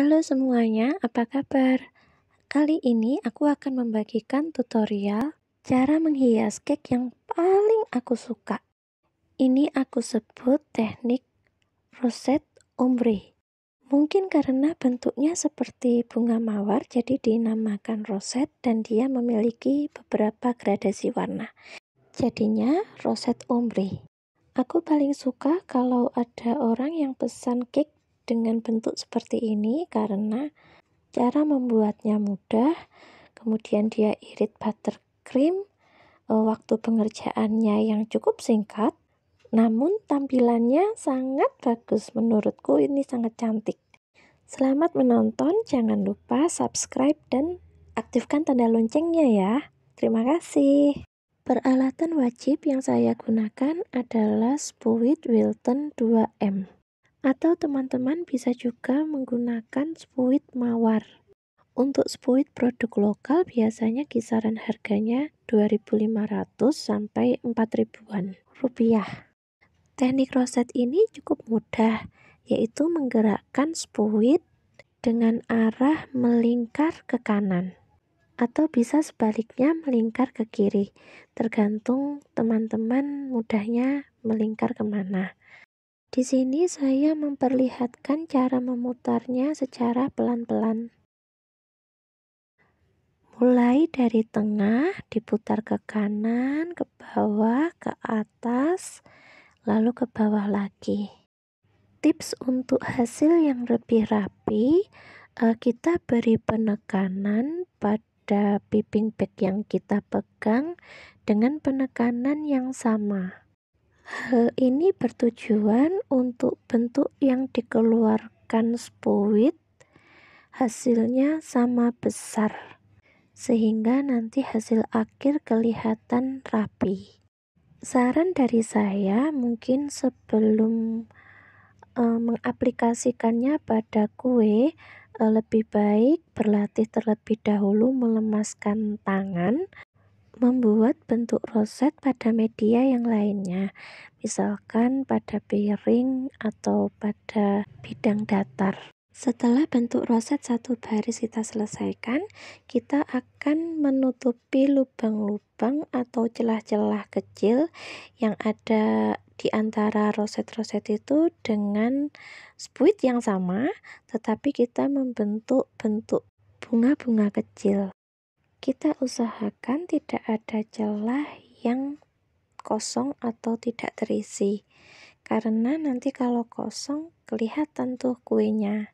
Halo semuanya, apa kabar? Kali ini aku akan membagikan tutorial cara menghias cake yang paling aku suka. Ini aku sebut teknik roset ombre. Mungkin karena bentuknya seperti bunga mawar, jadi dinamakan roset dan dia memiliki beberapa gradasi warna. Jadinya roset ombre. Aku paling suka kalau ada orang yang pesan cake dengan bentuk seperti ini karena cara membuatnya mudah kemudian dia irit buttercream e, waktu pengerjaannya yang cukup singkat namun tampilannya sangat bagus menurutku ini sangat cantik selamat menonton jangan lupa subscribe dan aktifkan tanda loncengnya ya terima kasih peralatan wajib yang saya gunakan adalah spuit Wilton 2M atau teman-teman bisa juga menggunakan spuit mawar. Untuk spuit produk lokal biasanya kisaran harganya 2.500 sampai 4.000-an rupiah. Teknik roset ini cukup mudah, yaitu menggerakkan spuit dengan arah melingkar ke kanan atau bisa sebaliknya melingkar ke kiri, tergantung teman-teman mudahnya melingkar kemana. Di sini saya memperlihatkan cara memutarnya secara pelan-pelan. Mulai dari tengah, diputar ke kanan, ke bawah, ke atas, lalu ke bawah lagi. Tips untuk hasil yang lebih rapi, eh, kita beri penekanan pada piping bag yang kita pegang dengan penekanan yang sama. Hal ini bertujuan untuk bentuk yang dikeluarkan spuit hasilnya sama besar sehingga nanti hasil akhir kelihatan rapi. Saran dari saya mungkin sebelum e, mengaplikasikannya pada kue e, lebih baik berlatih terlebih dahulu melemaskan tangan membuat bentuk roset pada media yang lainnya, misalkan pada piring atau pada bidang datar. Setelah bentuk roset satu baris kita selesaikan, kita akan menutupi lubang-lubang atau celah-celah kecil yang ada di antara roset-roset itu dengan spuit yang sama, tetapi kita membentuk bentuk bunga-bunga kecil kita usahakan tidak ada celah yang kosong atau tidak terisi karena nanti kalau kosong kelihatan tuh kuenya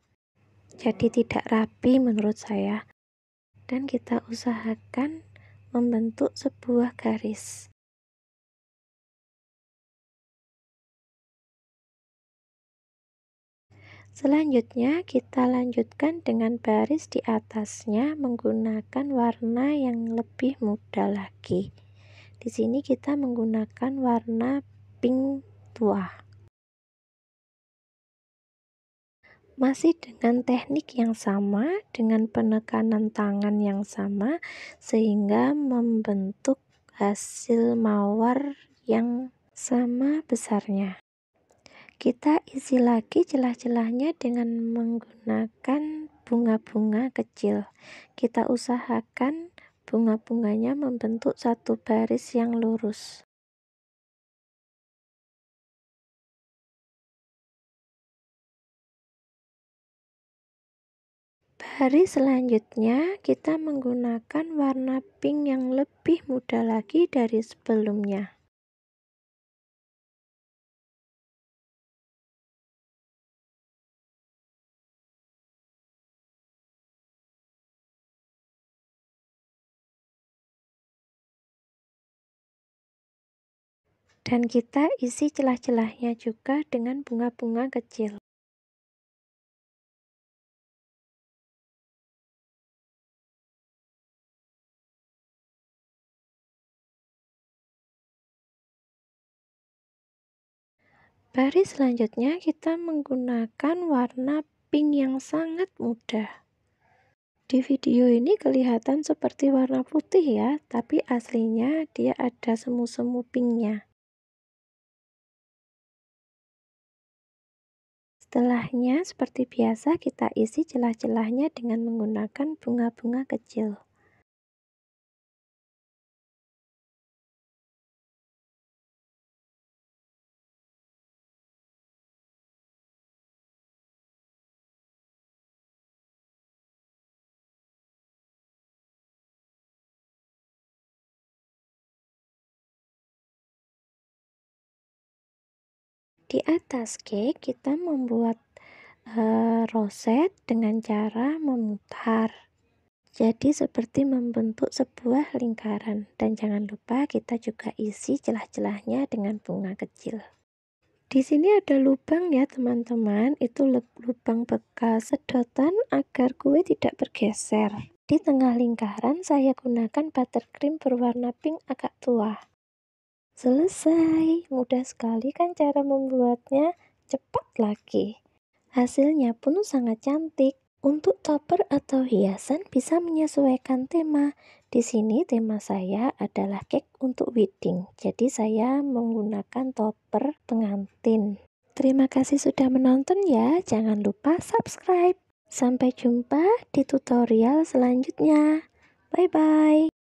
jadi tidak rapi menurut saya dan kita usahakan membentuk sebuah garis Selanjutnya kita lanjutkan dengan baris di atasnya menggunakan warna yang lebih muda lagi. Di sini kita menggunakan warna pink tua. Masih dengan teknik yang sama, dengan penekanan tangan yang sama sehingga membentuk hasil mawar yang sama besarnya. Kita isi lagi celah-celahnya dengan menggunakan bunga-bunga kecil. Kita usahakan bunga-bunganya membentuk satu baris yang lurus. Hari selanjutnya, kita menggunakan warna pink yang lebih muda lagi dari sebelumnya. dan kita isi celah-celahnya juga dengan bunga-bunga kecil. Baris selanjutnya kita menggunakan warna pink yang sangat mudah. Di video ini kelihatan seperti warna putih ya, tapi aslinya dia ada semu-semu pinknya. Setelahnya, seperti biasa, kita isi celah-celahnya dengan menggunakan bunga-bunga kecil. Di atas cake kita membuat e, roset dengan cara memutar. Jadi seperti membentuk sebuah lingkaran dan jangan lupa kita juga isi celah-celahnya dengan bunga kecil. Di sini ada lubang ya teman-teman, itu lubang bekas sedotan agar kue tidak bergeser. Di tengah lingkaran saya gunakan buttercream berwarna pink agak tua. Selesai, mudah sekali kan cara membuatnya, cepat lagi. Hasilnya pun sangat cantik. Untuk topper atau hiasan bisa menyesuaikan tema. Di sini tema saya adalah cake untuk wedding, jadi saya menggunakan topper pengantin. Terima kasih sudah menonton ya, jangan lupa subscribe. Sampai jumpa di tutorial selanjutnya. Bye-bye.